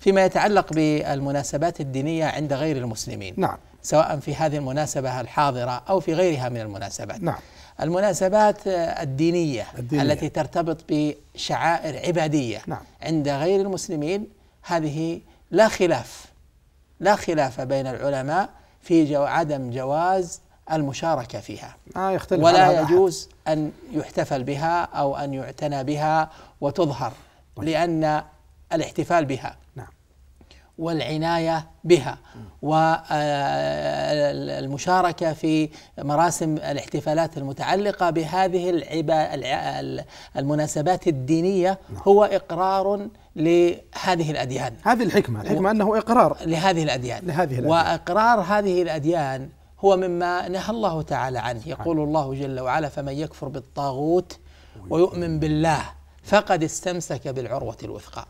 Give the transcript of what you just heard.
فيما يتعلق بالمناسبات الدينية عند غير المسلمين نعم سواء في هذه المناسبة الحاضرة أو في غيرها من المناسبات نعم المناسبات الدينية, الدينية التي ترتبط بشعائر عبادية نعم عند غير المسلمين هذه لا خلاف لا خلاف بين العلماء في جو عدم جواز المشاركة فيها آه يختلف ولا يجوز أن يحتفل بها أو أن يعتنى بها وتظهر طيب. لأن الاحتفال بها نعم والعناية بها والمشاركة في مراسم الاحتفالات المتعلقة بهذه المناسبات الدينية نعم. هو إقرار لهذه الأديان هذه الحكمة الحكمة أنه إقرار لهذه الأديان لهذه الأديان وإقرار هذه الأديان هو مما نهى الله تعالى عنه يقول الله جل وعلا فمن يكفر بالطاغوت ويؤمن بالله فقد استمسك بالعروة الوثقى